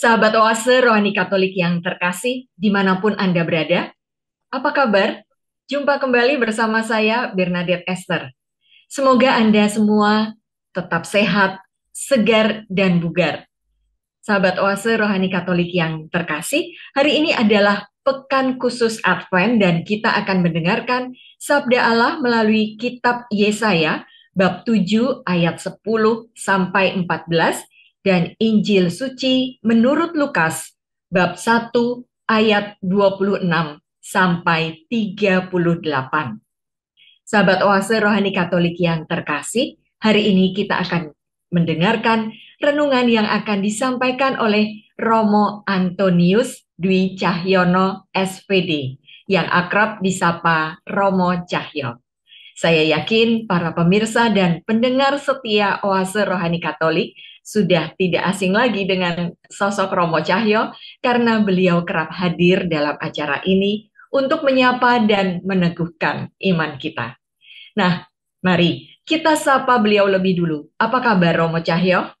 Sahabat Oase Rohani Katolik yang terkasih, dimanapun Anda berada, apa kabar? Jumpa kembali bersama saya, Bernadette Esther. Semoga Anda semua tetap sehat, segar, dan bugar. Sahabat Oase Rohani Katolik yang terkasih, hari ini adalah Pekan Khusus Advent dan kita akan mendengarkan Sabda Allah melalui Kitab Yesaya, bab 7 ayat 10 sampai 14, dan Injil suci menurut Lukas bab 1 ayat 26 sampai 38. Sahabat Oase Rohani Katolik yang terkasih, hari ini kita akan mendengarkan renungan yang akan disampaikan oleh Romo Antonius Dwi Cahyono SVD yang akrab disapa Romo Cahyono. Saya yakin para pemirsa dan pendengar setia Oase Rohani Katolik sudah tidak asing lagi dengan sosok Romo Cahyo karena beliau kerap hadir dalam acara ini untuk menyapa dan meneguhkan iman kita. Nah, mari kita sapa beliau lebih dulu. Apa kabar Romo Cahyo?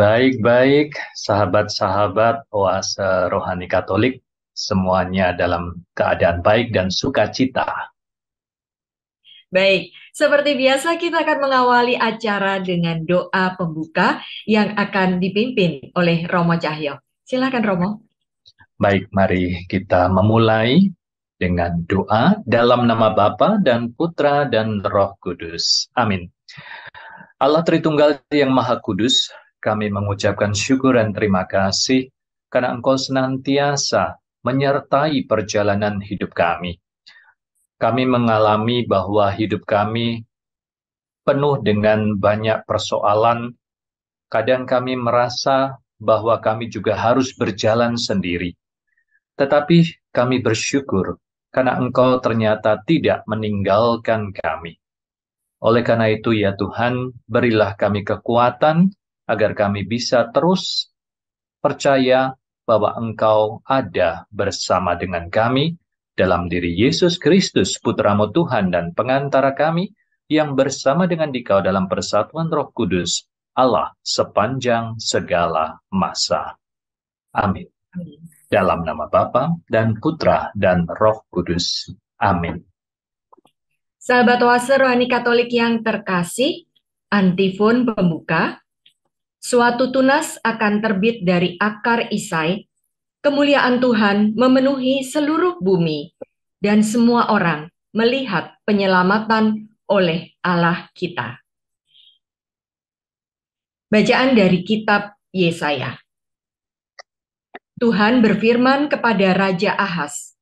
Baik-baik, sahabat-sahabat Oase Rohani Katolik, semuanya dalam keadaan baik dan sukacita. Baik, seperti biasa kita akan mengawali acara dengan doa pembuka yang akan dipimpin oleh Romo Cahyo. Silakan Romo. Baik, mari kita memulai dengan doa dalam nama Bapa dan Putra dan Roh Kudus. Amin. Allah Tritunggal yang Maha Kudus, kami mengucapkan syukur dan terima kasih karena Engkau senantiasa menyertai perjalanan hidup kami kami mengalami bahwa hidup kami penuh dengan banyak persoalan. Kadang kami merasa bahwa kami juga harus berjalan sendiri. Tetapi kami bersyukur karena Engkau ternyata tidak meninggalkan kami. Oleh karena itu, ya Tuhan, berilah kami kekuatan agar kami bisa terus percaya bahwa Engkau ada bersama dengan kami, dalam diri Yesus Kristus, Putramu Tuhan dan pengantara kami, yang bersama dengan dikau dalam persatuan roh kudus, Allah sepanjang segala masa. Amin. Dalam nama Bapa dan Putra dan Roh Kudus. Amin. Sahabat Oase Rohani Katolik yang terkasih, antifon pembuka, suatu tunas akan terbit dari akar Isai kemuliaan Tuhan memenuhi seluruh bumi, dan semua orang melihat penyelamatan oleh Allah kita. Bacaan dari kitab Yesaya. Tuhan berfirman kepada Raja Ahas,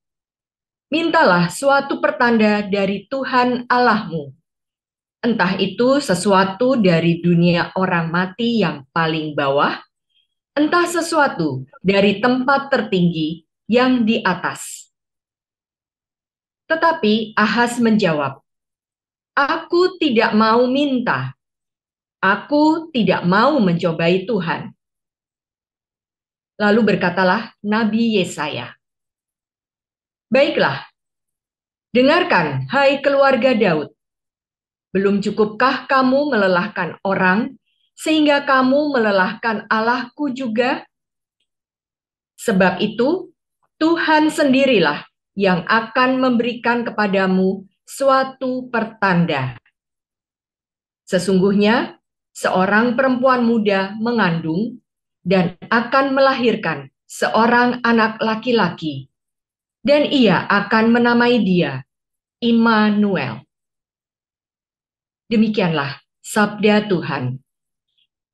Mintalah suatu pertanda dari Tuhan Allahmu, entah itu sesuatu dari dunia orang mati yang paling bawah, entah sesuatu dari tempat tertinggi yang di atas. Tetapi Ahas menjawab, Aku tidak mau minta, aku tidak mau mencobai Tuhan. Lalu berkatalah Nabi Yesaya, Baiklah, dengarkan hai keluarga Daud, belum cukupkah kamu melelahkan orang sehingga kamu melelahkan Allahku juga? Sebab itu, Tuhan sendirilah yang akan memberikan kepadamu suatu pertanda. Sesungguhnya, seorang perempuan muda mengandung dan akan melahirkan seorang anak laki-laki, dan ia akan menamai dia Immanuel. Demikianlah sabda Tuhan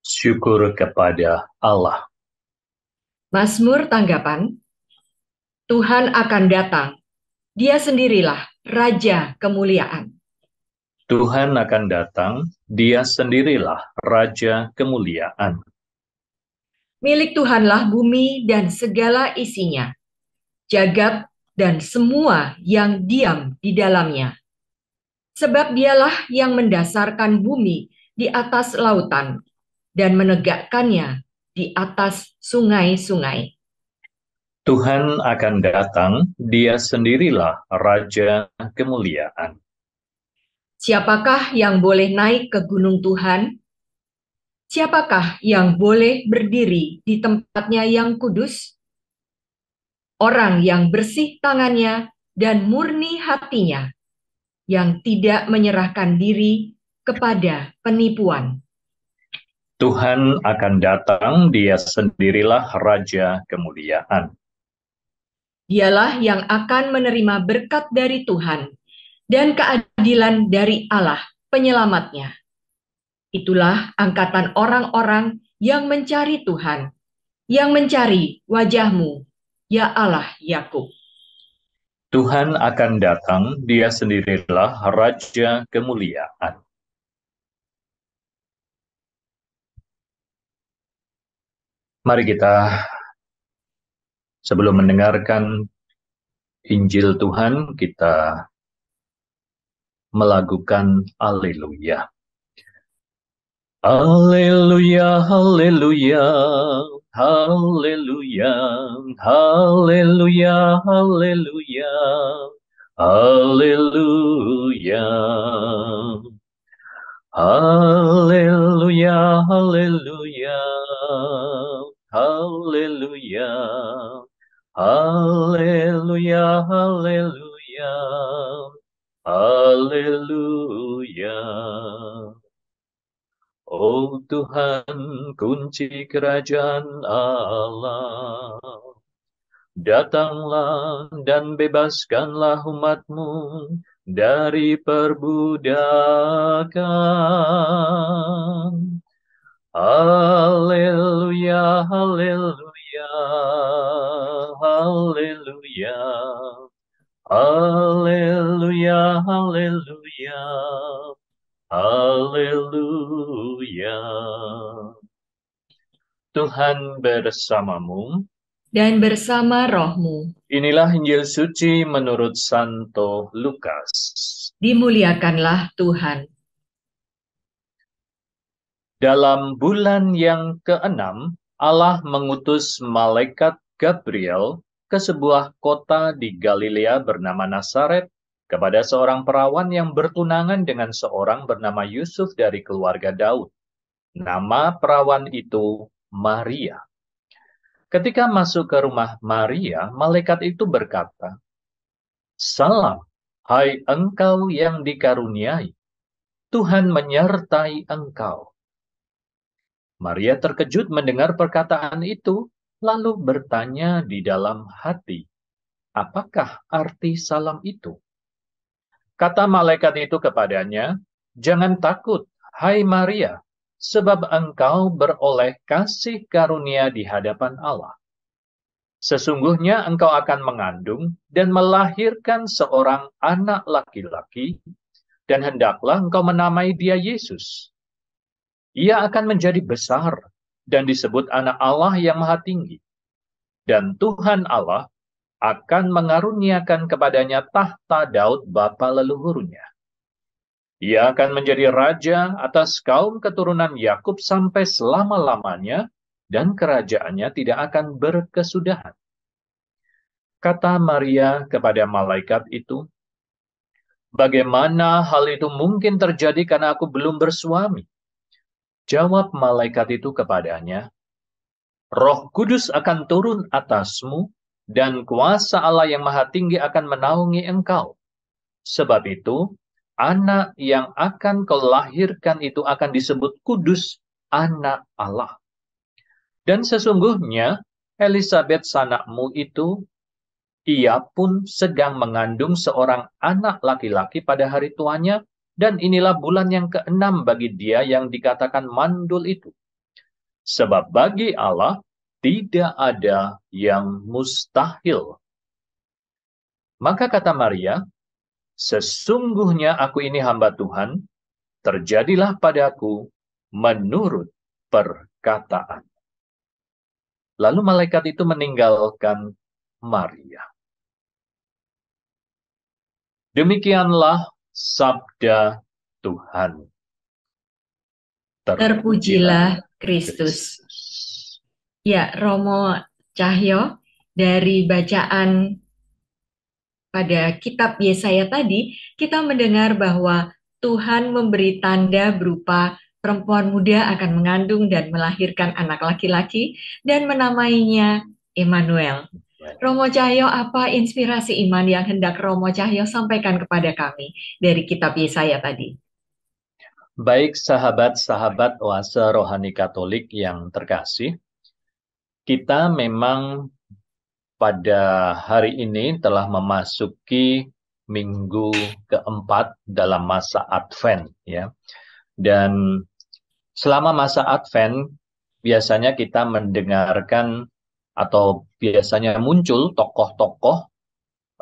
syukur kepada Allah. Mazmur tanggapan, Tuhan akan datang, dia sendirilah Raja Kemuliaan. Tuhan akan datang, dia sendirilah Raja Kemuliaan. Milik Tuhanlah bumi dan segala isinya, jagat dan semua yang diam di dalamnya. Sebab dialah yang mendasarkan bumi di atas lautan dan menegakkannya di atas sungai-sungai. Tuhan akan datang, Dia sendirilah Raja Kemuliaan. Siapakah yang boleh naik ke gunung Tuhan? Siapakah yang boleh berdiri di tempatnya yang kudus? Orang yang bersih tangannya dan murni hatinya, yang tidak menyerahkan diri kepada penipuan. Tuhan akan datang, dia sendirilah Raja Kemuliaan. Dialah yang akan menerima berkat dari Tuhan dan keadilan dari Allah, penyelamatnya. Itulah angkatan orang-orang yang mencari Tuhan, yang mencari wajahmu, ya Allah Yakub. Tuhan akan datang, dia sendirilah Raja Kemuliaan. Mari kita sebelum mendengarkan Injil Tuhan, kita melakukan Alleluia. Alleluia, Alleluia, Alleluia, Alleluia, Alleluia. Alleluia, Alleluia. alleluia. Haleluya, haleluya, haleluya, haleluya. Oh Tuhan, kunci kerajaan Allah, datanglah dan bebaskanlah umatmu dari perbudakan. Haleluya, haleluya, haleluya. Haleluya, haleluya, haleluya. Tuhan bersamamu dan bersama rohmu. Inilah Injil suci menurut Santo Lukas. Dimuliakanlah Tuhan. Dalam bulan yang keenam, Allah mengutus malaikat Gabriel ke sebuah kota di Galilea bernama Nazaret kepada seorang perawan yang bertunangan dengan seorang bernama Yusuf dari keluarga Daud. Nama perawan itu Maria. Ketika masuk ke rumah Maria, malaikat itu berkata, "Salam, hai engkau yang dikaruniai, Tuhan menyertai engkau." Maria terkejut mendengar perkataan itu, lalu bertanya di dalam hati, "Apakah arti salam itu?" Kata malaikat itu kepadanya, "Jangan takut, hai Maria, sebab engkau beroleh kasih karunia di hadapan Allah. Sesungguhnya engkau akan mengandung dan melahirkan seorang anak laki-laki, dan hendaklah engkau menamai dia Yesus." Ia akan menjadi besar dan disebut anak Allah yang maha tinggi. Dan Tuhan Allah akan mengaruniakan kepadanya tahta Daud bapa leluhurnya. Ia akan menjadi raja atas kaum keturunan Yakub sampai selama-lamanya dan kerajaannya tidak akan berkesudahan. Kata Maria kepada malaikat itu, Bagaimana hal itu mungkin terjadi karena aku belum bersuami? Jawab malaikat itu kepadanya, Roh Kudus akan turun atasmu, dan kuasa Allah yang Maha Tinggi akan menaungi engkau. Sebab itu, anak yang akan kau lahirkan itu akan disebut kudus anak Allah. Dan sesungguhnya, Elizabeth sanakmu itu, ia pun sedang mengandung seorang anak laki-laki pada hari tuanya, dan inilah bulan yang keenam bagi dia yang dikatakan mandul itu. Sebab bagi Allah tidak ada yang mustahil. Maka kata Maria, sesungguhnya aku ini hamba Tuhan, terjadilah padaku menurut perkataan. Lalu malaikat itu meninggalkan Maria. Demikianlah sabda Tuhan. Terpujilah, Terpujilah Kristus. Ya, Romo Cahyo, dari bacaan pada kitab Yesaya tadi, kita mendengar bahwa Tuhan memberi tanda berupa perempuan muda akan mengandung dan melahirkan anak laki-laki dan menamainya Emmanuel. Romo Cahyo, apa inspirasi iman yang hendak Romo Cahyo sampaikan kepada kami dari kitab Yesaya tadi? Baik sahabat-sahabat oase rohani Katolik yang terkasih, kita memang pada hari ini telah memasuki minggu keempat dalam masa Advent ya. Dan selama masa Advent biasanya kita mendengarkan atau biasanya muncul tokoh-tokoh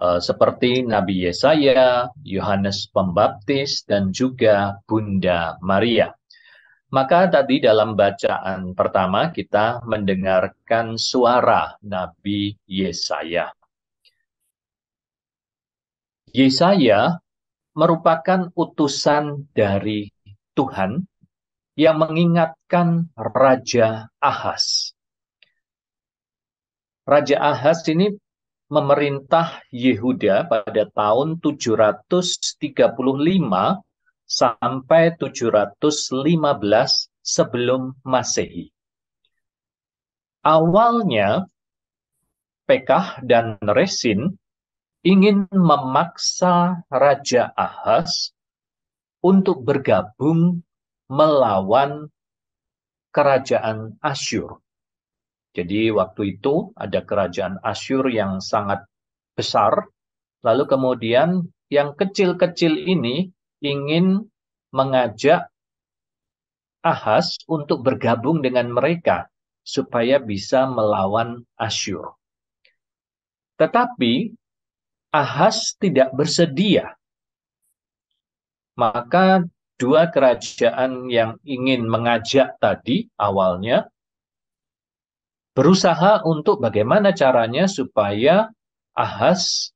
uh, seperti Nabi Yesaya, Yohanes Pembaptis, dan juga Bunda Maria. Maka tadi dalam bacaan pertama kita mendengarkan suara Nabi Yesaya. Yesaya merupakan utusan dari Tuhan yang mengingatkan Raja Ahas Raja Ahaz ini memerintah Yehuda pada tahun 735 sampai 715 sebelum Masehi. Awalnya Pekah dan Resin ingin memaksa Raja Ahaz untuk bergabung melawan kerajaan Asyur. Jadi waktu itu ada kerajaan Asyur yang sangat besar, lalu kemudian yang kecil-kecil ini ingin mengajak Ahas untuk bergabung dengan mereka supaya bisa melawan Asyur. Tetapi Ahas tidak bersedia. Maka dua kerajaan yang ingin mengajak tadi awalnya berusaha untuk bagaimana caranya supaya Ahas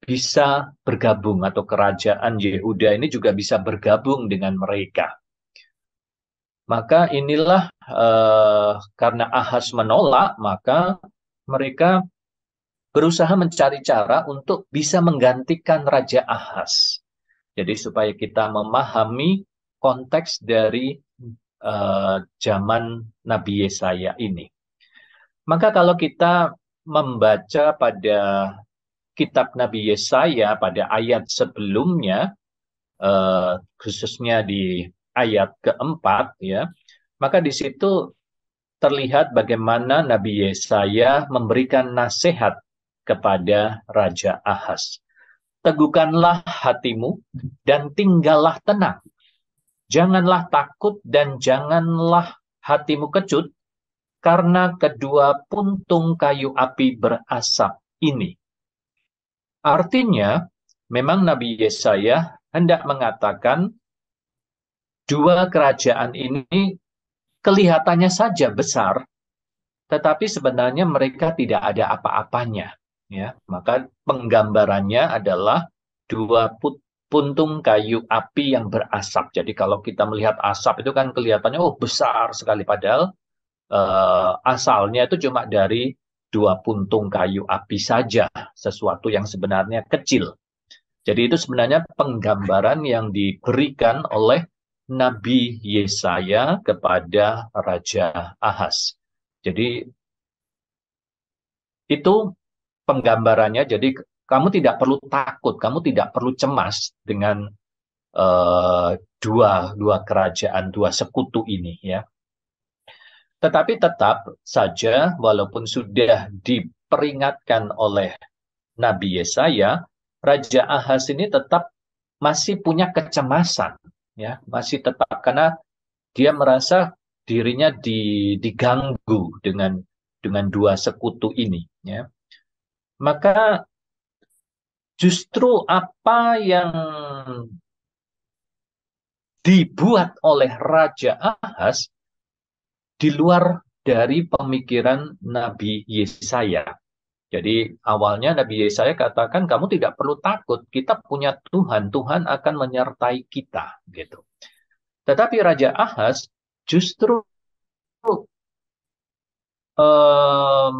bisa bergabung atau kerajaan Yehuda ini juga bisa bergabung dengan mereka. Maka inilah eh, karena Ahas menolak, maka mereka berusaha mencari cara untuk bisa menggantikan Raja Ahas. Jadi supaya kita memahami konteks dari eh, zaman Nabi Yesaya ini. Maka kalau kita membaca pada kitab Nabi Yesaya pada ayat sebelumnya, eh, khususnya di ayat keempat, ya, maka di situ terlihat bagaimana Nabi Yesaya memberikan nasihat kepada Raja Ahas. Teguhkanlah hatimu dan tinggallah tenang. Janganlah takut dan janganlah hatimu kecut, karena kedua puntung kayu api berasap ini. Artinya, memang Nabi Yesaya hendak mengatakan dua kerajaan ini kelihatannya saja besar, tetapi sebenarnya mereka tidak ada apa-apanya. Ya, maka penggambarannya adalah dua put puntung kayu api yang berasap. Jadi kalau kita melihat asap itu kan kelihatannya oh besar sekali padahal uh, asalnya itu cuma dari dua puntung kayu api saja, sesuatu yang sebenarnya kecil. Jadi itu sebenarnya penggambaran yang diberikan oleh Nabi Yesaya kepada Raja Ahas. Jadi itu penggambarannya. Jadi kamu tidak perlu takut, kamu tidak perlu cemas dengan uh, dua dua kerajaan, dua sekutu ini ya. Tetapi tetap saja walaupun sudah diperingatkan oleh Nabi Yesaya, Raja Ahas ini tetap masih punya kecemasan, ya, masih tetap karena dia merasa dirinya di, diganggu dengan dengan dua sekutu ini, ya. Maka justru apa yang dibuat oleh Raja Ahas di luar dari pemikiran Nabi Yesaya. Jadi awalnya Nabi Yesaya katakan kamu tidak perlu takut, kita punya Tuhan, Tuhan akan menyertai kita gitu. Tetapi Raja Ahaz justru um,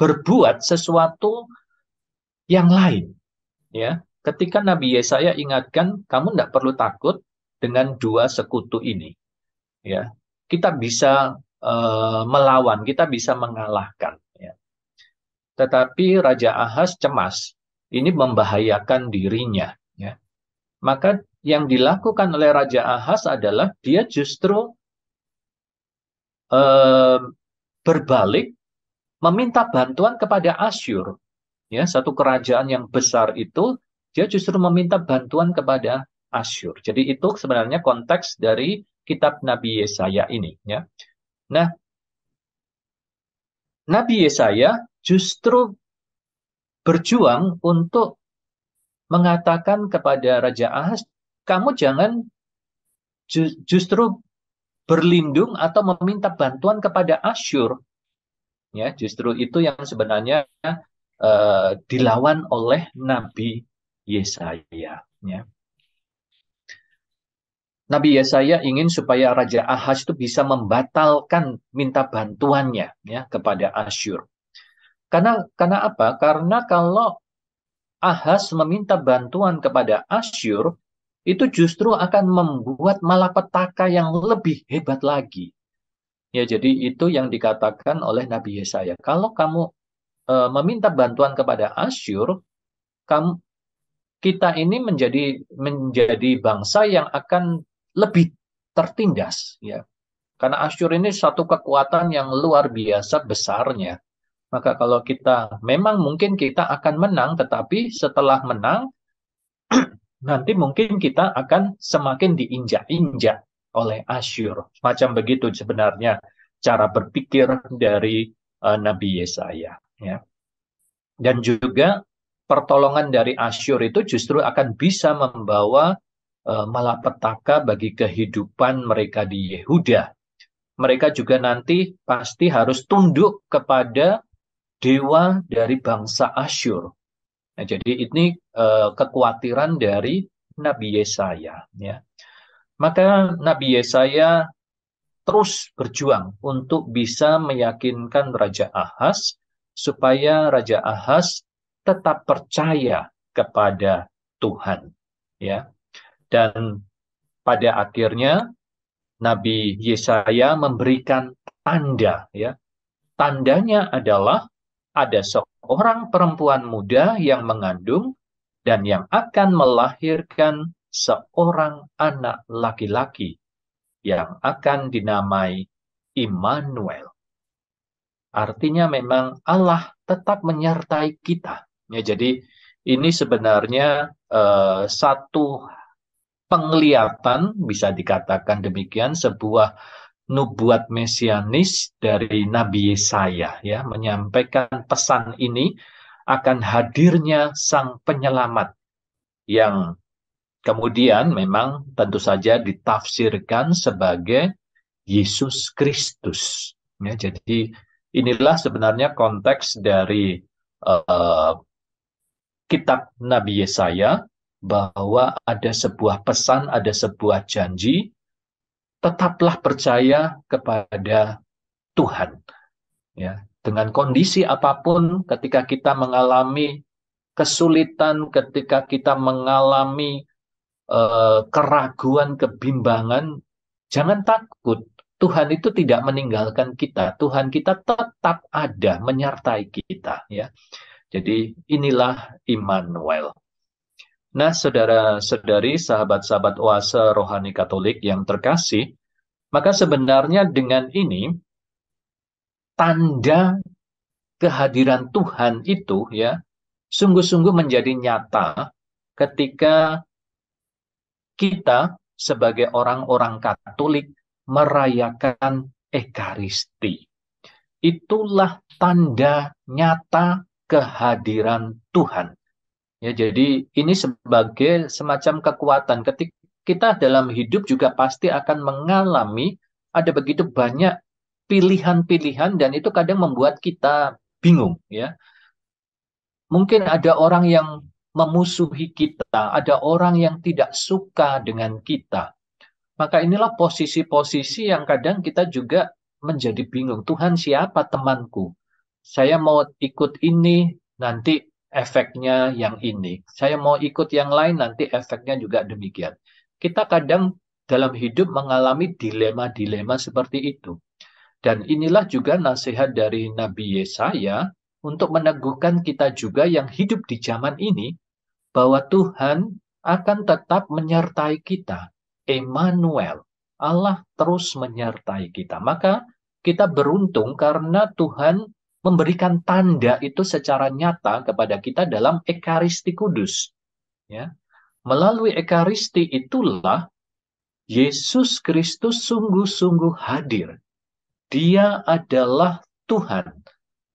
berbuat sesuatu yang lain ya. Ketika Nabi Yesaya ingatkan kamu tidak perlu takut dengan dua sekutu ini ya kita bisa uh, melawan, kita bisa mengalahkan. Ya. Tetapi Raja Ahas cemas, ini membahayakan dirinya. Ya. Maka yang dilakukan oleh Raja Ahas adalah dia justru uh, berbalik meminta bantuan kepada Asyur. Ya, satu kerajaan yang besar itu dia justru meminta bantuan kepada Asyur. Jadi itu sebenarnya konteks dari kitab Nabi Yesaya ini ya. Nah, Nabi Yesaya justru berjuang untuk mengatakan kepada Raja Ahas, kamu jangan ju justru berlindung atau meminta bantuan kepada Asyur. Ya, justru itu yang sebenarnya uh, dilawan oleh Nabi Yesaya. Ya. Nabi Yesaya ingin supaya Raja Ahaz itu bisa membatalkan minta bantuannya ya kepada Asyur. Karena karena apa? Karena kalau Ahaz meminta bantuan kepada Asyur, itu justru akan membuat malapetaka yang lebih hebat lagi. Ya, jadi itu yang dikatakan oleh Nabi Yesaya. Kalau kamu e, meminta bantuan kepada Asyur, kamu kita ini menjadi menjadi bangsa yang akan lebih tertindas ya. Karena Asyur ini satu kekuatan yang luar biasa besarnya. Maka kalau kita memang mungkin kita akan menang tetapi setelah menang nanti mungkin kita akan semakin diinjak-injak oleh Asyur. Macam begitu sebenarnya cara berpikir dari uh, Nabi Yesaya ya. Dan juga pertolongan dari Asyur itu justru akan bisa membawa Eh, malapetaka bagi kehidupan mereka di Yehuda. Mereka juga nanti pasti harus tunduk kepada dewa dari bangsa Asyur. Nah, jadi ini uh, kekhawatiran dari Nabi Yesaya. Ya. Maka Nabi Yesaya terus berjuang untuk bisa meyakinkan Raja Ahas supaya Raja Ahas tetap percaya kepada Tuhan. Ya, dan pada akhirnya Nabi Yesaya memberikan tanda ya. Tandanya adalah ada seorang perempuan muda yang mengandung dan yang akan melahirkan seorang anak laki-laki yang akan dinamai Immanuel. Artinya memang Allah tetap menyertai kita. Ya, jadi ini sebenarnya uh, satu penglihatan bisa dikatakan demikian sebuah nubuat mesianis dari Nabi Yesaya ya menyampaikan pesan ini akan hadirnya sang penyelamat yang kemudian memang tentu saja ditafsirkan sebagai Yesus Kristus ya jadi inilah sebenarnya konteks dari uh, kitab Nabi Yesaya bahwa ada sebuah pesan, ada sebuah janji, tetaplah percaya kepada Tuhan. Ya, dengan kondisi apapun ketika kita mengalami kesulitan, ketika kita mengalami eh, keraguan, kebimbangan, jangan takut. Tuhan itu tidak meninggalkan kita. Tuhan kita tetap ada menyertai kita ya. Jadi inilah Immanuel. Nah, saudara-saudari, sahabat-sahabat wasa rohani Katolik yang terkasih, maka sebenarnya dengan ini tanda kehadiran Tuhan itu ya sungguh-sungguh menjadi nyata ketika kita sebagai orang-orang Katolik merayakan Ekaristi. Itulah tanda nyata kehadiran Tuhan. Ya, jadi ini sebagai semacam kekuatan. Ketika kita dalam hidup juga pasti akan mengalami ada begitu banyak pilihan-pilihan dan itu kadang membuat kita bingung, ya. Mungkin ada orang yang memusuhi kita, ada orang yang tidak suka dengan kita. Maka inilah posisi-posisi yang kadang kita juga menjadi bingung. Tuhan siapa temanku? Saya mau ikut ini, nanti efeknya yang ini. Saya mau ikut yang lain nanti efeknya juga demikian. Kita kadang dalam hidup mengalami dilema-dilema seperti itu. Dan inilah juga nasihat dari Nabi Yesaya untuk meneguhkan kita juga yang hidup di zaman ini bahwa Tuhan akan tetap menyertai kita. Emmanuel, Allah terus menyertai kita. Maka kita beruntung karena Tuhan memberikan tanda itu secara nyata kepada kita dalam Ekaristi Kudus. Ya. Melalui Ekaristi itulah Yesus Kristus sungguh-sungguh hadir. Dia adalah Tuhan.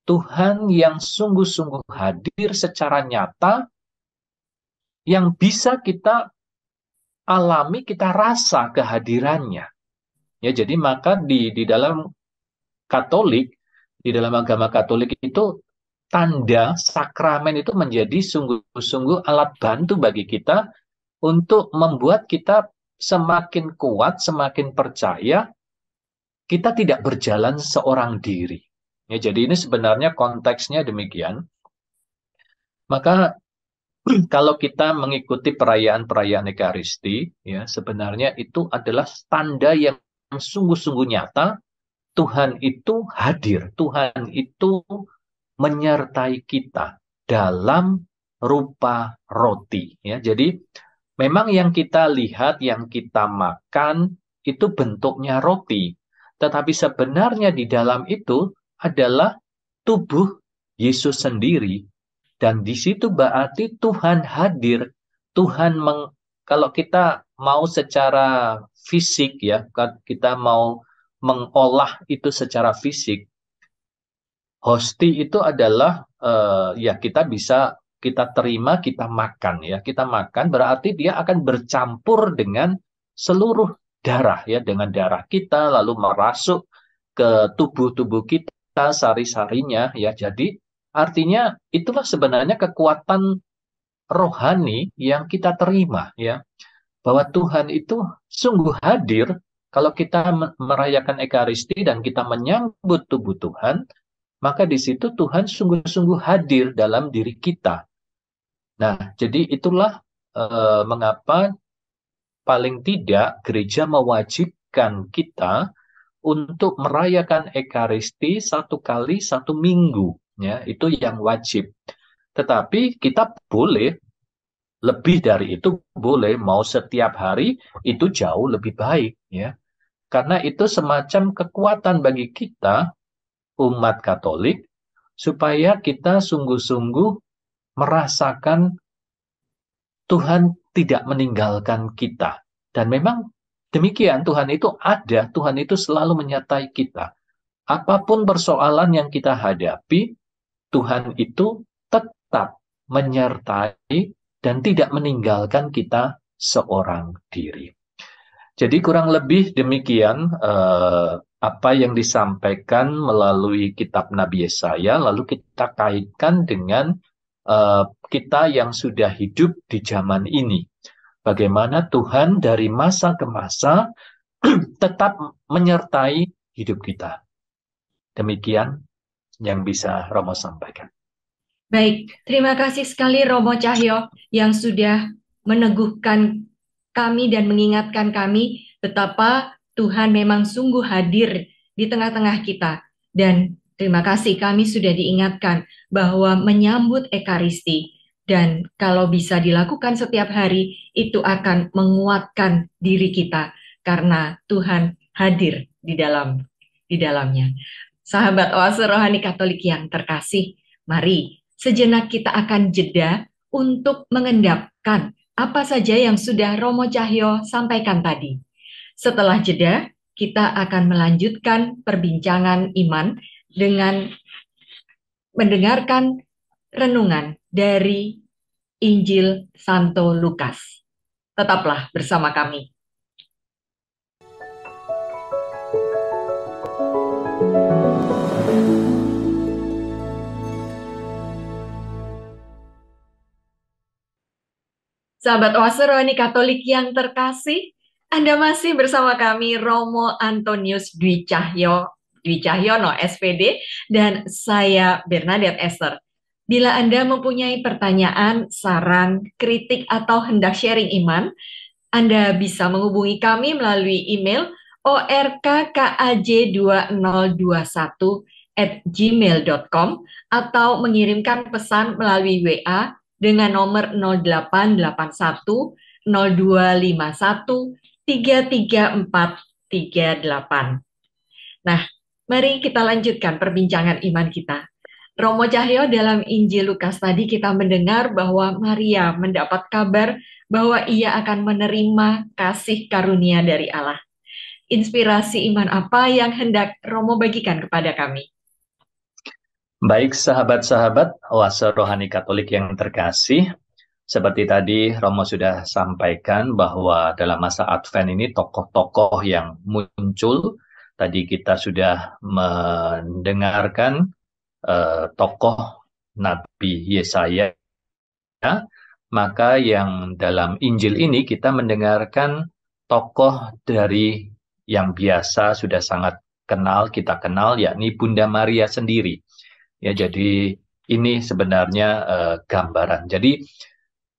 Tuhan yang sungguh-sungguh hadir secara nyata yang bisa kita alami, kita rasa kehadirannya. Ya, jadi maka di di dalam Katolik di dalam agama Katolik itu tanda sakramen itu menjadi sungguh-sungguh alat bantu bagi kita untuk membuat kita semakin kuat, semakin percaya kita tidak berjalan seorang diri. Ya, jadi ini sebenarnya konteksnya demikian. Maka kalau kita mengikuti perayaan-perayaan Ekaristi, ya sebenarnya itu adalah tanda yang sungguh-sungguh nyata Tuhan itu hadir, Tuhan itu menyertai kita dalam rupa roti. Ya, jadi memang yang kita lihat, yang kita makan itu bentuknya roti, tetapi sebenarnya di dalam itu adalah tubuh Yesus sendiri. Dan di situ berarti Tuhan hadir, Tuhan meng, kalau kita mau secara fisik ya, kita mau mengolah itu secara fisik, hosti itu adalah uh, ya kita bisa kita terima, kita makan ya, kita makan berarti dia akan bercampur dengan seluruh darah ya, dengan darah kita lalu merasuk ke tubuh-tubuh kita sari-sarinya ya. Jadi artinya itulah sebenarnya kekuatan rohani yang kita terima ya bahwa Tuhan itu sungguh hadir kalau kita merayakan Ekaristi dan kita menyambut tubuh Tuhan, maka di situ Tuhan sungguh-sungguh hadir dalam diri kita. Nah, jadi itulah e, mengapa paling tidak gereja mewajibkan kita untuk merayakan Ekaristi satu kali satu minggu, ya itu yang wajib. Tetapi kita boleh lebih dari itu boleh mau setiap hari itu jauh lebih baik ya karena itu semacam kekuatan bagi kita, umat Katolik, supaya kita sungguh-sungguh merasakan Tuhan tidak meninggalkan kita. Dan memang demikian, Tuhan itu ada, Tuhan itu selalu menyertai kita. Apapun persoalan yang kita hadapi, Tuhan itu tetap menyertai dan tidak meninggalkan kita seorang diri. Jadi kurang lebih demikian eh, apa yang disampaikan melalui kitab Nabi Yesaya lalu kita kaitkan dengan eh, kita yang sudah hidup di zaman ini. Bagaimana Tuhan dari masa ke masa tetap menyertai hidup kita. Demikian yang bisa Romo sampaikan. Baik, terima kasih sekali Romo Cahyo yang sudah meneguhkan kami dan mengingatkan kami betapa Tuhan memang sungguh hadir di tengah-tengah kita. Dan terima kasih kami sudah diingatkan bahwa menyambut Ekaristi dan kalau bisa dilakukan setiap hari itu akan menguatkan diri kita karena Tuhan hadir di dalam di dalamnya. Sahabat Oase Rohani Katolik yang terkasih, mari sejenak kita akan jeda untuk mengendapkan apa saja yang sudah Romo Cahyo sampaikan tadi. Setelah jeda, kita akan melanjutkan perbincangan iman dengan mendengarkan renungan dari Injil Santo Lukas. Tetaplah bersama kami. Sahabat Oase Rohani Katolik yang terkasih, Anda masih bersama kami Romo Antonius Dwi Cahyo, Dwi Cahyono SPD dan saya Bernadette Esther. Bila Anda mempunyai pertanyaan, saran, kritik atau hendak sharing iman, Anda bisa menghubungi kami melalui email orkkaj2021 at gmail.com atau mengirimkan pesan melalui WA dengan nomor 0881 0251 33438. Nah, mari kita lanjutkan perbincangan iman kita. Romo Cahyo dalam Injil Lukas tadi kita mendengar bahwa Maria mendapat kabar bahwa ia akan menerima kasih karunia dari Allah. Inspirasi iman apa yang hendak Romo bagikan kepada kami? Baik sahabat-sahabat Oase Rohani Katolik yang terkasih, seperti tadi Romo sudah sampaikan bahwa dalam masa Advent ini tokoh-tokoh yang muncul, tadi kita sudah mendengarkan eh, tokoh Nabi Yesaya, ya, maka yang dalam Injil ini kita mendengarkan tokoh dari yang biasa sudah sangat kenal, kita kenal, yakni Bunda Maria sendiri Ya jadi ini sebenarnya uh, gambaran. Jadi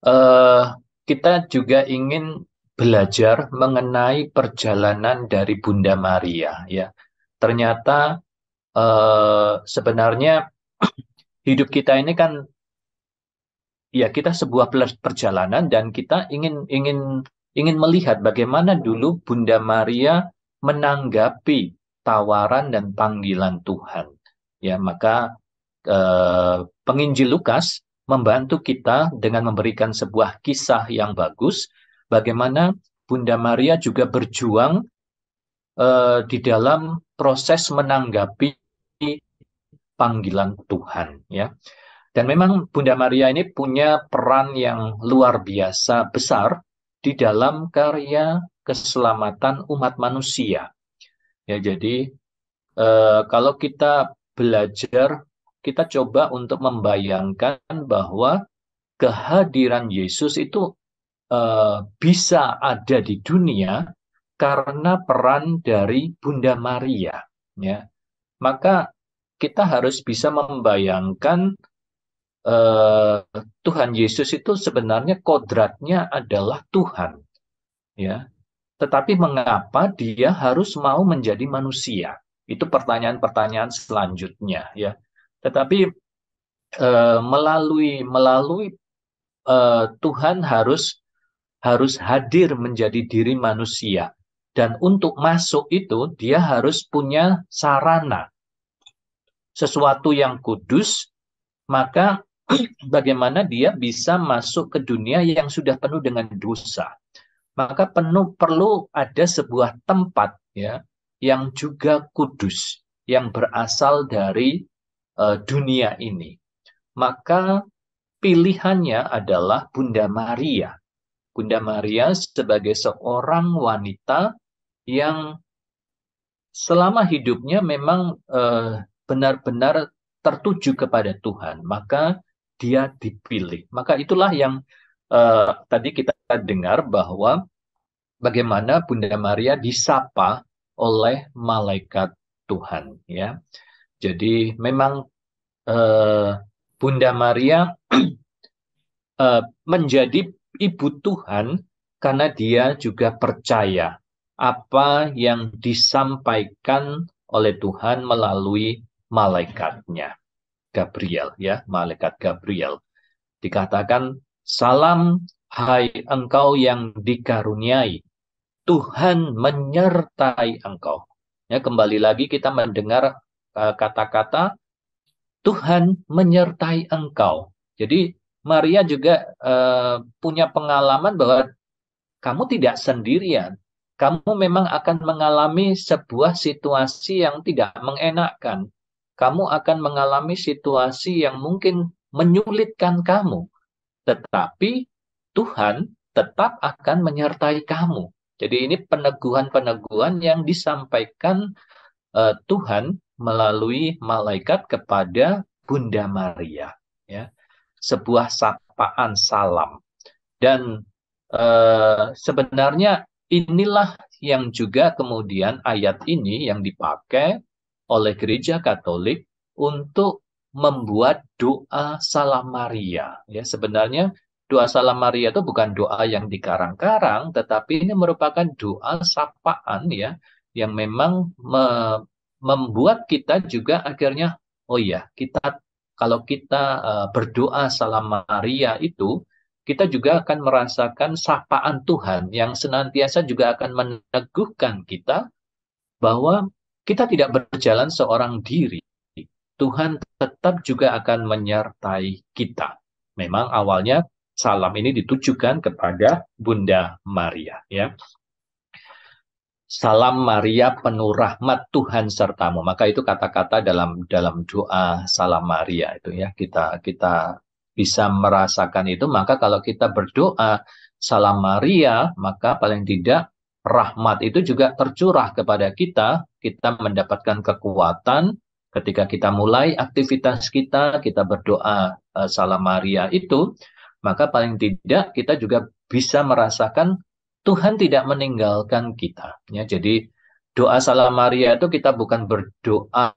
uh, kita juga ingin belajar mengenai perjalanan dari Bunda Maria ya. Ternyata uh, sebenarnya hidup kita ini kan ya kita sebuah perjalanan dan kita ingin ingin ingin melihat bagaimana dulu Bunda Maria menanggapi tawaran dan panggilan Tuhan. Ya, maka Eh, penginjil Lukas membantu kita dengan memberikan sebuah kisah yang bagus bagaimana Bunda Maria juga berjuang eh, di dalam proses menanggapi panggilan Tuhan ya. Dan memang Bunda Maria ini punya peran yang luar biasa besar di dalam karya keselamatan umat manusia. Ya jadi eh, kalau kita belajar kita coba untuk membayangkan bahwa kehadiran Yesus itu uh, bisa ada di dunia karena peran dari Bunda Maria ya maka kita harus bisa membayangkan uh, Tuhan Yesus itu sebenarnya kodratnya adalah Tuhan ya tetapi mengapa dia harus mau menjadi manusia itu pertanyaan-pertanyaan selanjutnya ya tetapi eh, melalui melalui eh, Tuhan harus harus hadir menjadi diri manusia dan untuk masuk itu dia harus punya sarana sesuatu yang kudus maka bagaimana dia bisa masuk ke dunia yang sudah penuh dengan dosa maka penuh perlu ada sebuah tempat ya yang juga kudus yang berasal dari uh, dunia ini. Maka pilihannya adalah Bunda Maria. Bunda Maria sebagai seorang wanita yang selama hidupnya memang eh, benar-benar uh, tertuju kepada Tuhan, maka dia dipilih. Maka itulah yang uh, tadi kita dengar bahwa bagaimana Bunda Maria disapa oleh malaikat Tuhan ya. Jadi memang uh, Bunda Maria uh, menjadi ibu Tuhan karena dia juga percaya apa yang disampaikan oleh Tuhan melalui malaikatnya Gabriel ya malaikat Gabriel dikatakan salam hai engkau yang dikaruniai Tuhan menyertai engkau ya kembali lagi kita mendengar Eh, kata-kata Tuhan menyertai engkau. Jadi Maria juga uh, punya pengalaman bahwa kamu tidak sendirian. Kamu memang akan mengalami sebuah situasi yang tidak mengenakkan. Kamu akan mengalami situasi yang mungkin menyulitkan kamu. Tetapi Tuhan tetap akan menyertai kamu. Jadi ini peneguhan-peneguhan yang disampaikan uh, Tuhan melalui malaikat kepada Bunda Maria ya sebuah sapaan salam dan e, sebenarnya inilah yang juga kemudian ayat ini yang dipakai oleh gereja Katolik untuk membuat doa salam Maria ya sebenarnya doa salam Maria itu bukan doa yang dikarang-karang tetapi ini merupakan doa sapaan ya yang memang membuat kita juga akhirnya oh iya kita kalau kita uh, berdoa salam Maria itu kita juga akan merasakan sapaan Tuhan yang senantiasa juga akan meneguhkan kita bahwa kita tidak berjalan seorang diri. Tuhan tetap juga akan menyertai kita. Memang awalnya salam ini ditujukan kepada Bunda Maria ya. Salam Maria penuh rahmat Tuhan sertamu. Maka itu kata-kata dalam dalam doa Salam Maria itu ya kita kita bisa merasakan itu. Maka kalau kita berdoa Salam Maria, maka paling tidak rahmat itu juga tercurah kepada kita. Kita mendapatkan kekuatan ketika kita mulai aktivitas kita, kita berdoa eh, Salam Maria itu, maka paling tidak kita juga bisa merasakan Tuhan tidak meninggalkan kita. Ya, jadi doa Salam Maria itu kita bukan berdoa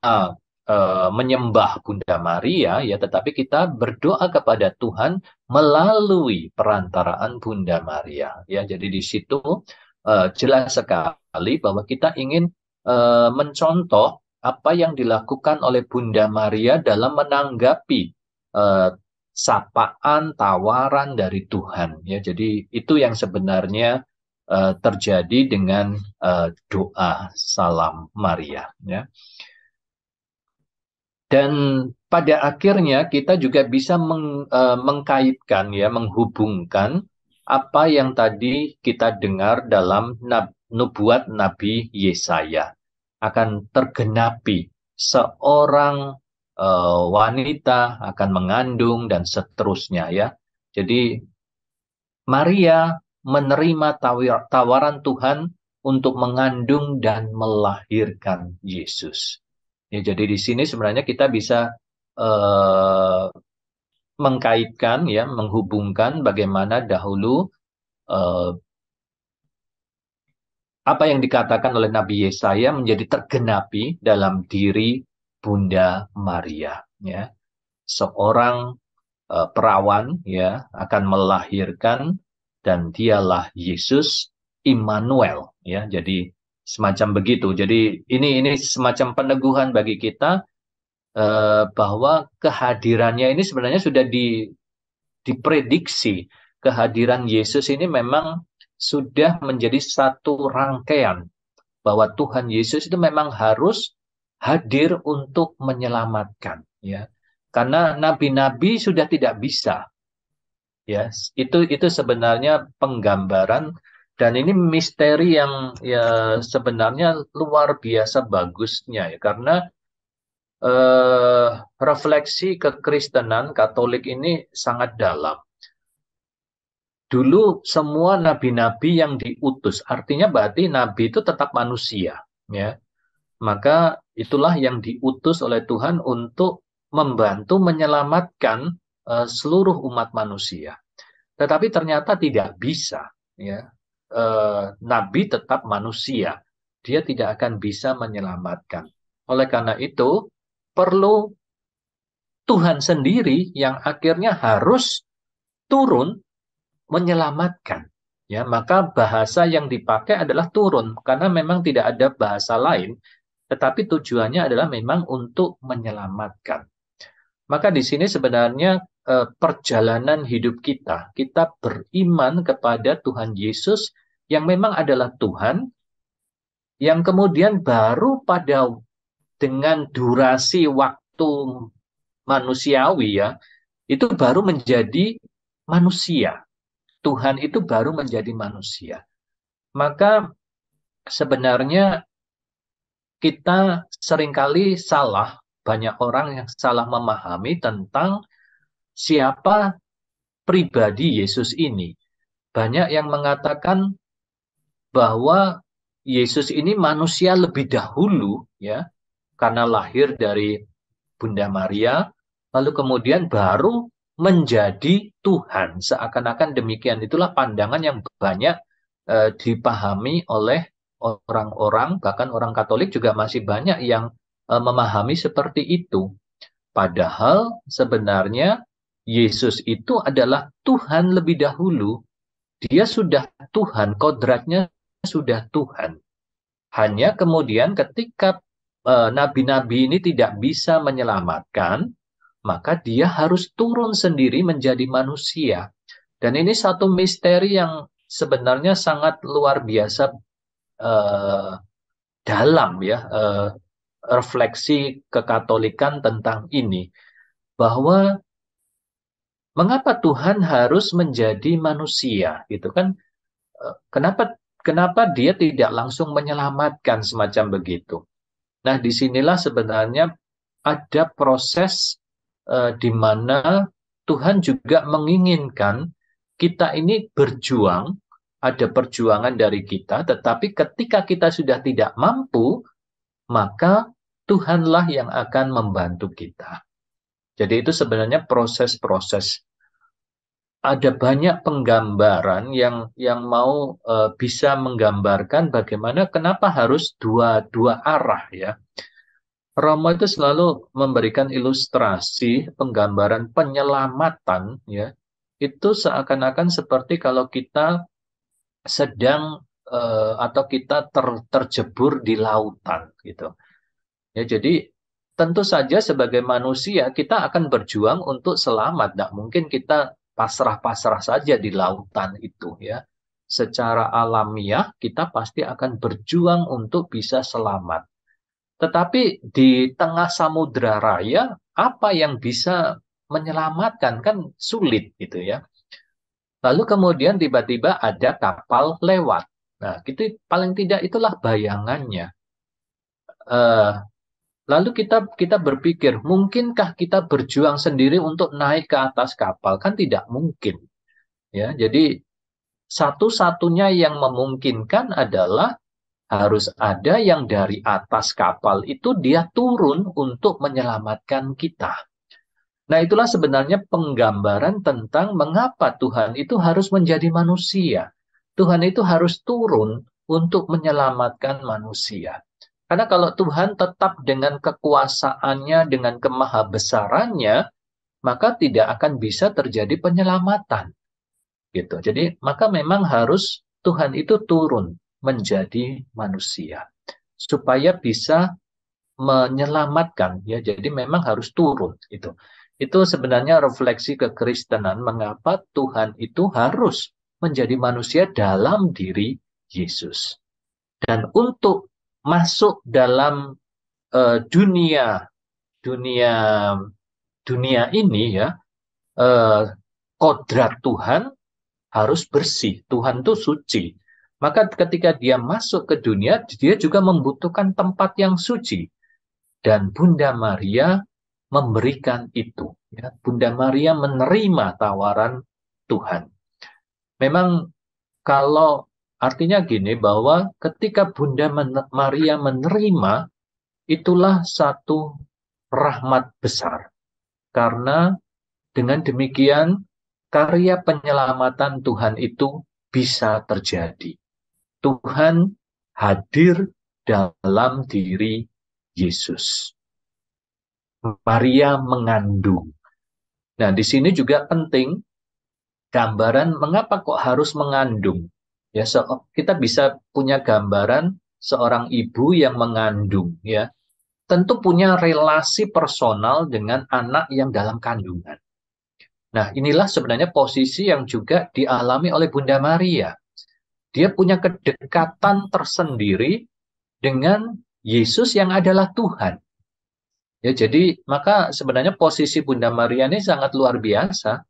uh, menyembah Bunda Maria, ya, tetapi kita berdoa kepada Tuhan melalui perantaraan Bunda Maria. Ya, jadi di situ uh, jelas sekali bahwa kita ingin uh, mencontoh apa yang dilakukan oleh Bunda Maria dalam menanggapi uh, sapaan, tawaran dari Tuhan. Ya, jadi itu yang sebenarnya uh, terjadi dengan uh, doa salam Maria ya. Dan pada akhirnya kita juga bisa meng, uh, mengkaitkan ya menghubungkan apa yang tadi kita dengar dalam nubuat Nabi Yesaya akan tergenapi seorang uh, wanita akan mengandung dan seterusnya ya. Jadi Maria menerima tawaran Tuhan untuk mengandung dan melahirkan Yesus. Ya, jadi di sini sebenarnya kita bisa uh, mengkaitkan, ya, menghubungkan bagaimana dahulu uh, apa yang dikatakan oleh Nabi Yesaya menjadi tergenapi dalam diri Bunda Maria. Ya, seorang uh, perawan, ya, akan melahirkan dan dialah Yesus Immanuel ya jadi semacam begitu jadi ini ini semacam peneguhan bagi kita eh, bahwa kehadirannya ini sebenarnya sudah di diprediksi kehadiran Yesus ini memang sudah menjadi satu rangkaian bahwa Tuhan Yesus itu memang harus hadir untuk menyelamatkan ya karena nabi-nabi sudah tidak bisa ya itu itu sebenarnya penggambaran dan ini misteri yang ya sebenarnya luar biasa bagusnya ya karena eh, refleksi kekristenan Katolik ini sangat dalam. Dulu semua nabi-nabi yang diutus, artinya berarti nabi itu tetap manusia, ya. Maka itulah yang diutus oleh Tuhan untuk membantu menyelamatkan Eh, seluruh umat manusia. Tetapi ternyata tidak bisa. Ya, eh, Nabi tetap manusia, dia tidak akan bisa menyelamatkan. Oleh karena itu perlu Tuhan sendiri yang akhirnya harus turun menyelamatkan. Ya, maka bahasa yang dipakai adalah turun karena memang tidak ada bahasa lain, tetapi tujuannya adalah memang untuk menyelamatkan. Maka di sini sebenarnya Eh, perjalanan hidup kita. Kita beriman kepada Tuhan Yesus yang memang adalah Tuhan, yang kemudian baru pada dengan durasi waktu manusiawi ya, itu baru menjadi manusia. Tuhan itu baru menjadi manusia. Maka sebenarnya kita seringkali salah, banyak orang yang salah memahami tentang siapa pribadi Yesus ini. Banyak yang mengatakan bahwa Yesus ini manusia lebih dahulu ya karena lahir dari Bunda Maria lalu kemudian baru menjadi Tuhan seakan-akan demikian itulah pandangan yang banyak e, dipahami oleh orang-orang bahkan orang Katolik juga masih banyak yang e, memahami seperti itu padahal sebenarnya Yesus itu adalah Tuhan lebih dahulu. Dia sudah Tuhan, kodratnya sudah Tuhan. Hanya kemudian ketika e, nabi-nabi uh, ini tidak bisa menyelamatkan, maka dia harus turun sendiri menjadi manusia. Dan ini satu misteri yang sebenarnya sangat luar biasa uh, dalam ya uh, refleksi kekatolikan tentang ini bahwa mengapa Tuhan harus menjadi manusia gitu kan eh, kenapa kenapa dia tidak langsung menyelamatkan semacam begitu nah disinilah sebenarnya ada proses uh, di mana Tuhan juga menginginkan kita ini berjuang ada perjuangan dari kita tetapi ketika kita sudah tidak mampu maka Tuhanlah yang akan membantu kita jadi itu sebenarnya proses-proses ada banyak penggambaran yang yang mau e, bisa menggambarkan bagaimana kenapa harus dua dua arah ya. Romo itu selalu memberikan ilustrasi penggambaran penyelamatan ya. Itu seakan-akan seperti kalau kita sedang e, atau kita ter, terjebur di lautan gitu. Ya jadi tentu saja sebagai manusia kita akan berjuang untuk selamat. Tidak mungkin kita pasrah-pasrah saja di lautan itu ya. Secara alamiah kita pasti akan berjuang untuk bisa selamat. Tetapi di tengah samudra raya apa yang bisa menyelamatkan kan sulit gitu ya. Lalu kemudian tiba-tiba ada kapal lewat. Nah, itu paling tidak itulah bayangannya. Uh, Lalu kita kita berpikir, mungkinkah kita berjuang sendiri untuk naik ke atas kapal? Kan tidak mungkin. Ya, jadi satu-satunya yang memungkinkan adalah harus ada yang dari atas kapal itu dia turun untuk menyelamatkan kita. Nah, itulah sebenarnya penggambaran tentang mengapa Tuhan itu harus menjadi manusia. Tuhan itu harus turun untuk menyelamatkan manusia. Karena kalau Tuhan tetap dengan kekuasaannya, dengan kemahabesarannya, maka tidak akan bisa terjadi penyelamatan. Gitu. Jadi maka memang harus Tuhan itu turun menjadi manusia supaya bisa menyelamatkan ya jadi memang harus turun itu itu sebenarnya refleksi kekristenan mengapa Tuhan itu harus menjadi manusia dalam diri Yesus dan untuk masuk dalam uh, dunia dunia dunia ini ya uh, kodrat Tuhan harus bersih Tuhan itu suci maka ketika dia masuk ke dunia dia juga membutuhkan tempat yang suci dan Bunda Maria memberikan itu ya Bunda Maria menerima tawaran Tuhan memang kalau Artinya gini bahwa ketika Bunda Maria menerima itulah satu rahmat besar. Karena dengan demikian karya penyelamatan Tuhan itu bisa terjadi. Tuhan hadir dalam diri Yesus. Maria mengandung. Nah, di sini juga penting gambaran mengapa kok harus mengandung ya so, kita bisa punya gambaran seorang ibu yang mengandung ya tentu punya relasi personal dengan anak yang dalam kandungan. Nah, inilah sebenarnya posisi yang juga dialami oleh Bunda Maria. Dia punya kedekatan tersendiri dengan Yesus yang adalah Tuhan. Ya, jadi maka sebenarnya posisi Bunda Maria ini sangat luar biasa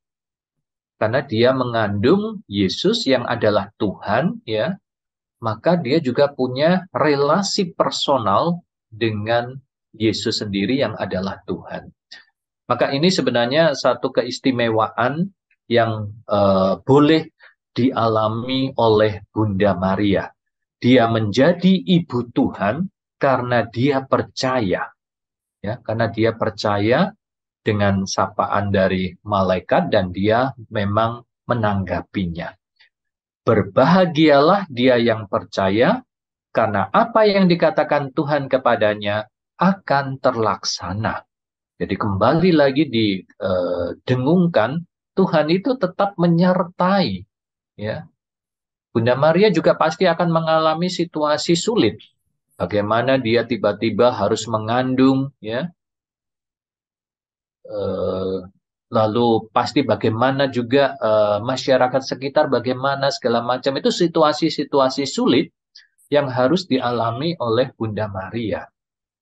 karena dia mengandung Yesus yang adalah Tuhan ya maka dia juga punya relasi personal dengan Yesus sendiri yang adalah Tuhan maka ini sebenarnya satu keistimewaan yang uh, boleh dialami oleh Bunda Maria dia menjadi ibu Tuhan karena dia percaya ya karena dia percaya dengan sapaan dari malaikat dan dia memang menanggapinya. Berbahagialah dia yang percaya karena apa yang dikatakan Tuhan kepadanya akan terlaksana. Jadi kembali lagi didengungkan eh, Tuhan itu tetap menyertai ya. Bunda Maria juga pasti akan mengalami situasi sulit. Bagaimana dia tiba-tiba harus mengandung ya, Eh, lalu pasti bagaimana juga uh, masyarakat sekitar bagaimana segala macam itu situasi-situasi sulit yang harus dialami oleh Bunda Maria.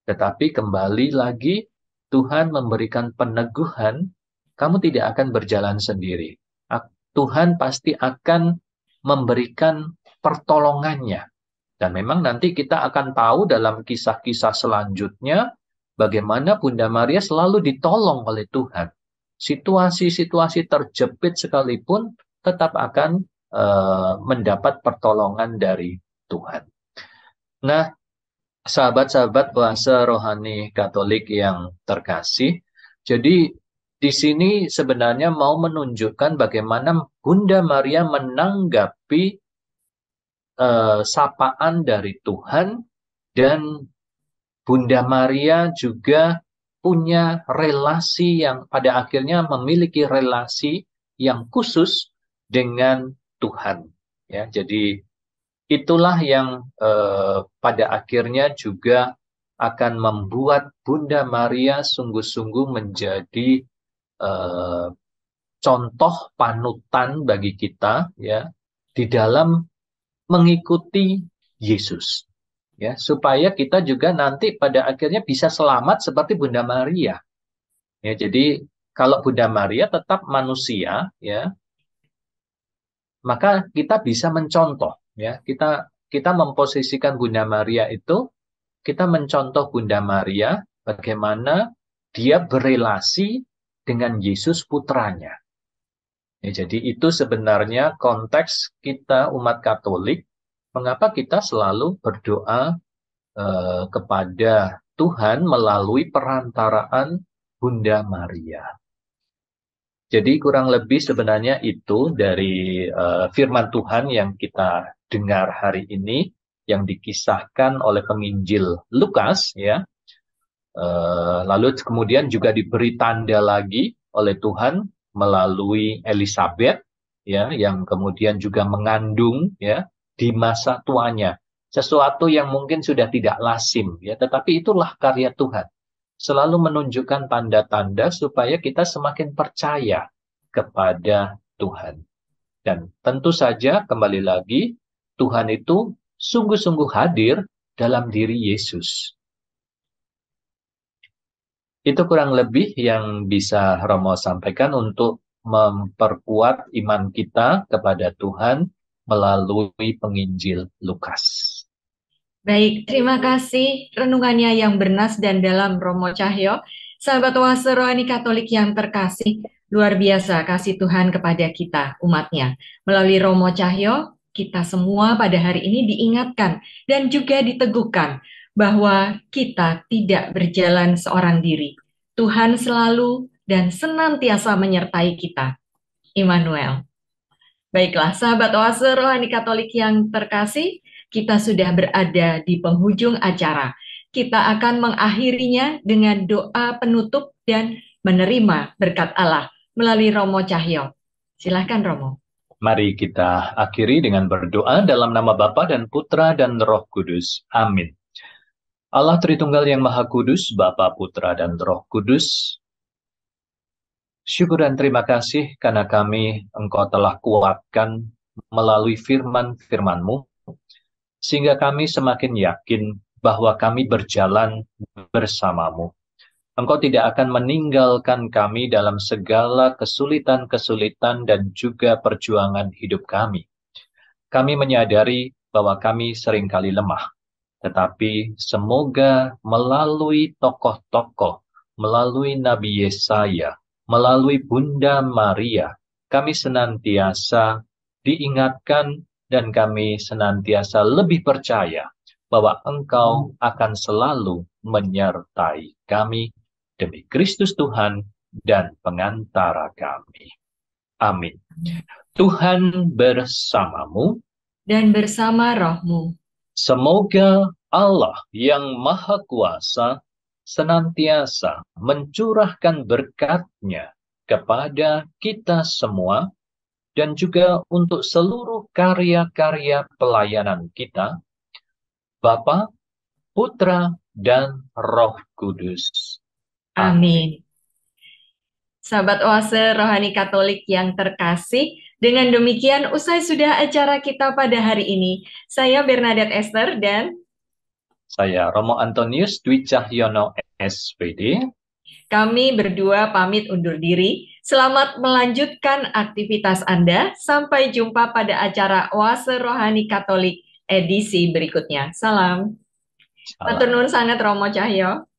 Tetapi kembali lagi Tuhan memberikan peneguhan, kamu tidak akan berjalan sendiri. Tuhan pasti akan memberikan pertolongannya. Dan memang nanti kita akan tahu dalam kisah-kisah selanjutnya Bagaimana Bunda Maria selalu ditolong oleh Tuhan. Situasi-situasi terjepit sekalipun tetap akan uh, mendapat pertolongan dari Tuhan. Nah, sahabat-sahabat bahasa rohani Katolik yang terkasih, jadi di sini sebenarnya mau menunjukkan bagaimana Bunda Maria menanggapi eh, sapaan dari Tuhan dan Bunda Maria juga punya relasi yang pada akhirnya memiliki relasi yang khusus dengan Tuhan. Ya, jadi itulah yang eh, pada akhirnya juga akan membuat Bunda Maria sungguh-sungguh menjadi eh, contoh panutan bagi kita ya di dalam mengikuti Yesus ya supaya kita juga nanti pada akhirnya bisa selamat seperti Bunda Maria. Ya, jadi kalau Bunda Maria tetap manusia, ya, maka kita bisa mencontoh, ya, kita kita memposisikan Bunda Maria itu, kita mencontoh Bunda Maria bagaimana dia berelasi dengan Yesus putranya. Ya, jadi itu sebenarnya konteks kita umat Katolik mengapa kita selalu berdoa eh, kepada Tuhan melalui perantaraan Bunda Maria. Jadi kurang lebih sebenarnya itu dari uh, firman Tuhan yang kita dengar hari ini yang dikisahkan oleh penginjil Lukas ya. Uh, lalu kemudian juga diberi tanda lagi oleh Tuhan melalui Elisabeth, ya yang kemudian juga mengandung ya di masa tuanya. Sesuatu yang mungkin sudah tidak lasim, ya, tetapi itulah karya Tuhan. Selalu menunjukkan tanda-tanda supaya kita semakin percaya kepada Tuhan. Dan tentu saja kembali lagi, Tuhan itu sungguh-sungguh hadir dalam diri Yesus. Itu kurang lebih yang bisa Romo sampaikan untuk memperkuat iman kita kepada Tuhan melalui penginjil Lukas. Baik, terima kasih renungannya yang bernas dan dalam Romo Cahyo. Sahabat Oase Rohani Katolik yang terkasih, luar biasa kasih Tuhan kepada kita, umatnya. Melalui Romo Cahyo, kita semua pada hari ini diingatkan dan juga diteguhkan bahwa kita tidak berjalan seorang diri. Tuhan selalu dan senantiasa menyertai kita. Immanuel. Baiklah, sahabat oase rohani katolik yang terkasih, kita sudah berada di penghujung acara. Kita akan mengakhirinya dengan doa penutup dan menerima berkat Allah melalui Romo Cahyo. Silahkan Romo. Mari kita akhiri dengan berdoa dalam nama Bapa dan Putra dan Roh Kudus. Amin. Allah Tritunggal yang Maha Kudus, Bapa, Putra, dan Roh Kudus, Syukur dan terima kasih karena kami engkau telah kuatkan melalui firman-firmanmu, sehingga kami semakin yakin bahwa kami berjalan bersamamu. Engkau tidak akan meninggalkan kami dalam segala kesulitan-kesulitan dan juga perjuangan hidup kami. Kami menyadari bahwa kami seringkali lemah, tetapi semoga melalui tokoh-tokoh, melalui Nabi Yesaya, melalui Bunda Maria, kami senantiasa diingatkan dan kami senantiasa lebih percaya bahwa Engkau akan selalu menyertai kami demi Kristus Tuhan dan pengantara kami. Amin. Tuhan bersamamu dan bersama rohmu. Semoga Allah yang Maha Kuasa, senantiasa mencurahkan berkatnya kepada kita semua dan juga untuk seluruh karya-karya pelayanan kita, Bapa, Putra, dan Roh Kudus. Amin. Sahabat Oase Rohani Katolik yang terkasih, dengan demikian usai sudah acara kita pada hari ini. Saya Bernadette Esther dan saya Romo Antonius Dwi Cahyono SPD. Kami berdua pamit undur diri. Selamat melanjutkan aktivitas Anda. Sampai jumpa pada acara Oase Rohani Katolik edisi berikutnya. Salam. Salam. Matur sangat Romo Cahyo.